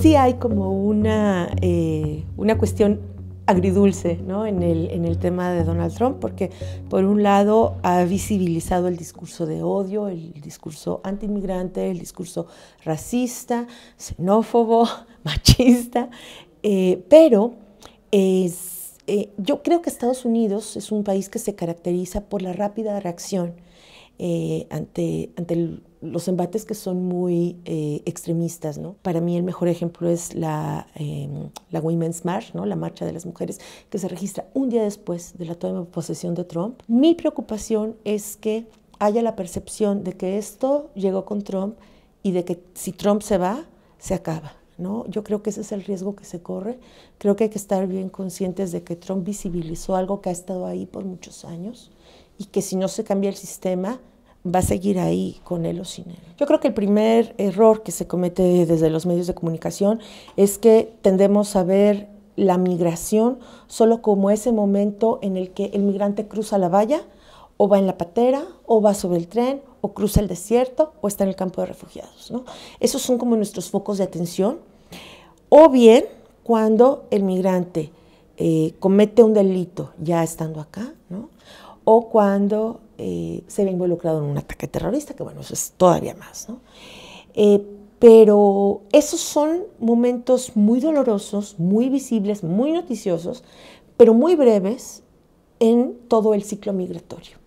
sí hay como una, eh, una cuestión agridulce ¿no? en, el, en, el, tema de Donald Trump, porque por un lado ha visibilizado el discurso de odio, el discurso antiinmigrante, el discurso racista, xenófobo, machista, eh, pero eh, yo creo que Estados Unidos es un país que se caracteriza por la rápida reacción ante, ante el, los embates que son muy eh, extremistas, ¿no? Para mí el mejor ejemplo es la, em, la Women's March, ¿no? La marcha de las mujeres, que se registra un día después de la toma de posesión de Trump. Mi preocupación es que haya la percepción de que esto llegó con Trump y de que si Trump se va, se acaba. ¿No? Yo creo que ese es el riesgo que se corre. Creo que hay que estar bien conscientes de que Trump visibilizó algo que ha estado ahí por muchos años y que si no se cambia el sistema, va a seguir ahí con él o sin él. Yo creo que el primer error que se comete desde los medios de comunicación es que tendemos a ver la migración solo como ese momento en el que el migrante cruza la valla o va en la patera o va sobre el tren o cruza el desierto o está en el campo de refugiados. ¿no? Esos son como nuestros focos de atención. O bien cuando el migrante eh, comete un delito ya estando acá, ¿no? o cuando eh, se ve involucrado en un ataque terrorista, que bueno, eso es todavía más, eh, pero esos son momentos muy dolorosos, muy visibles, muy noticiosos, pero muy breves en todo el ciclo migratorio.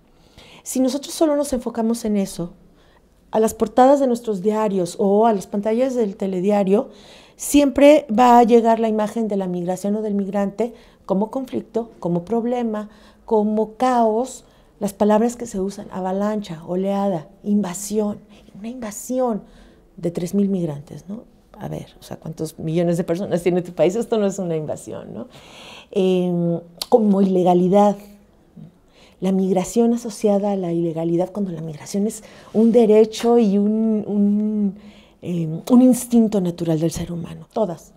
Si nosotros solo nos enfocamos en eso, a las portadas de nuestros diarios o a las pantallas del telediario, siempre va a llegar la imagen de la migración o del migrante como conflicto, como problema, como caos, las palabras que se usan, avalancha, oleada, invasión, una invasión de 3.000 migrantes, ¿no? A ver, o sea, ¿cuántos millones de personas tiene tu país? Esto no es una invasión, ¿no? Em, como ilegalidad, la migración asociada a la ilegalidad, cuando la migración es un derecho y un, un em, instinto natural del ser humano, todas,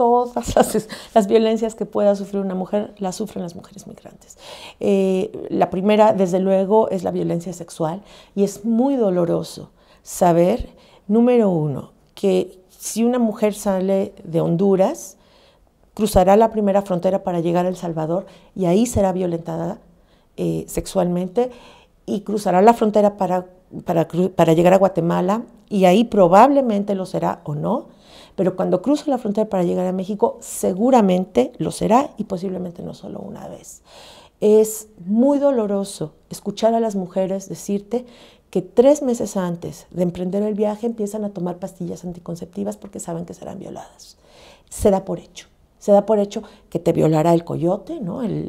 todas las, violencias que pueda sufrir una mujer las sufren las mujeres migrantes. Eh, la primera, desde luego, es la violencia sexual y es muy doloroso saber, número uno, que si una mujer sale de Honduras, cruzará la primera frontera para llegar a El Salvador y ahí será violentada eh, sexualmente y cruzará la frontera para para, llegar a Guatemala y ahí probablemente lo será o no, pero cuando cruzo la frontera para llegar a México seguramente lo será y posiblemente no solo una vez. Es muy doloroso escuchar a las mujeres decirte que tres meses antes de emprender el viaje empiezan a tomar pastillas anticonceptivas porque saben que serán violadas. Se da por hecho. Se da por hecho que te violará el coyote, ¿no? El,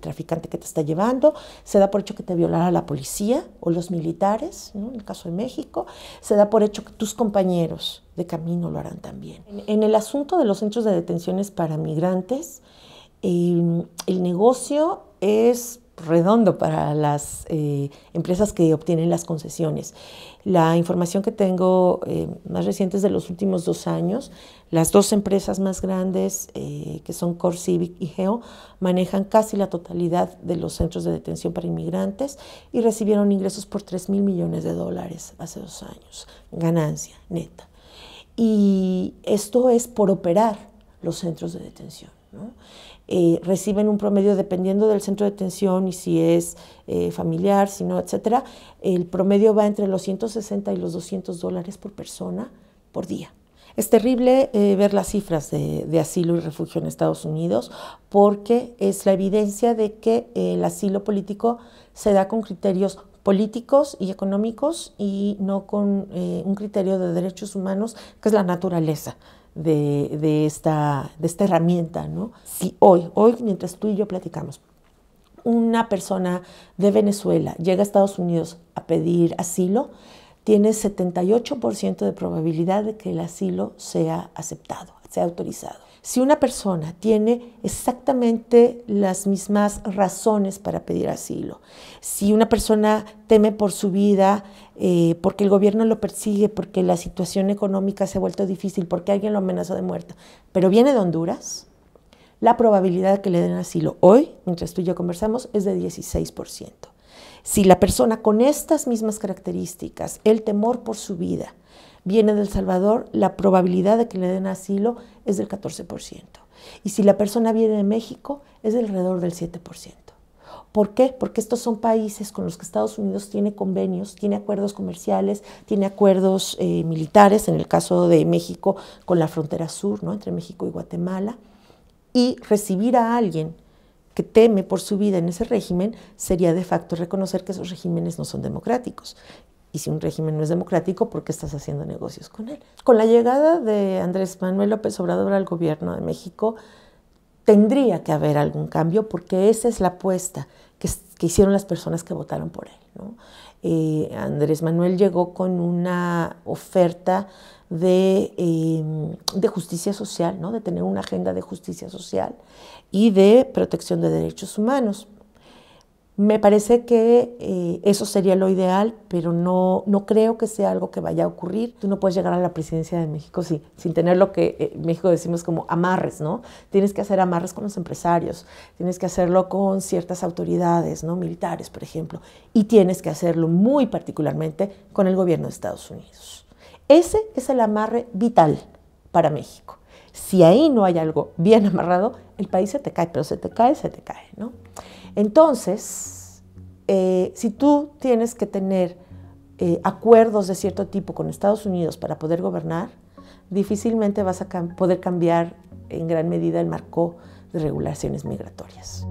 traficante que te está llevando. Se da por hecho que te violará la policía o los militares, ¿no? en el caso de México. Se da por hecho que tus compañeros de camino lo harán también. En, el asunto de los centros de detenciones para migrantes, em, el negocio es redondo para las eh, empresas que obtienen las concesiones. La información que tengo eh, más reciente es de los últimos dos años. Las dos empresas más grandes, eh, que son Core Civic y Geo, manejan casi la totalidad de los centros de detención para inmigrantes y recibieron ingresos por 3 mil millones de dólares hace dos años, ganancia neta. Y esto es por operar los centros de detención. Eh, reciben un promedio, dependiendo del centro de detención y si es eh, familiar, si no, etcétera, el promedio va entre los 160 y los 200 dólares por persona por día. Es terrible eh, ver las cifras de, de, asilo y refugio en Estados Unidos porque es la evidencia de que el asilo político se da con criterios políticos y económicos y no con eh, un criterio de derechos humanos, que es la naturaleza de, esta, de esta herramienta. ¿no? Si hoy, hoy mientras tú y yo platicamos, una persona de Venezuela llega a Estados Unidos a pedir asilo, tiene 78% de probabilidad de que el asilo sea aceptado autorizado. Si una persona tiene exactamente las mismas razones para pedir asilo, si una persona teme por su vida, eh, porque el gobierno lo persigue, porque la situación económica se ha vuelto difícil, porque alguien lo amenaza de muerte, pero viene de Honduras, la probabilidad de que le den asilo hoy, mientras tú y yo conversamos, es de 16%. Si la persona con estas mismas características, el temor por su vida, viene del Salvador, la probabilidad de que le den asilo es del 14%. Y si la persona viene de México, es alrededor del 7%. ¿Por qué? Porque estos son países con los que Estados Unidos tiene convenios, tiene acuerdos comerciales, tiene acuerdos eh, militares, en el caso de México con la frontera sur, ¿no? entre México y Guatemala. Y recibir a alguien que teme por su vida en ese régimen sería de facto reconocer que esos regímenes no son democráticos, y si un régimen no es democrático, ¿por qué estás haciendo negocios con él? Con la llegada de Andrés Manuel López Obrador al gobierno de México, tendría que haber algún cambio porque esa es la apuesta que, hicieron las personas que votaron por él. Eh, Andrés Manuel llegó con una oferta de, em, justicia social, de tener una agenda de justicia social y de protección de derechos humanos. Me parece que eh, eso sería lo ideal, pero no, no creo que sea algo que vaya a ocurrir. Tú no puedes llegar a la presidencia de México sin tener lo que eh, México decimos como amarres, ¿no? Tienes que hacer amarres con los empresarios, tienes que hacerlo con ciertas autoridades, ¿no? Militares, por ejemplo, y tienes que hacerlo muy particularmente con el gobierno de Estados Unidos. Ese es el amarre vital para México. Si ahí no hay algo bien amarrado, el país se te cae, pero se te cae, se te cae, ¿no? Entonces, eh, si tú tienes que tener eh, acuerdos de cierto tipo con Estados Unidos para poder gobernar, difícilmente vas a poder cambiar en gran medida el marco de regulaciones migratorias.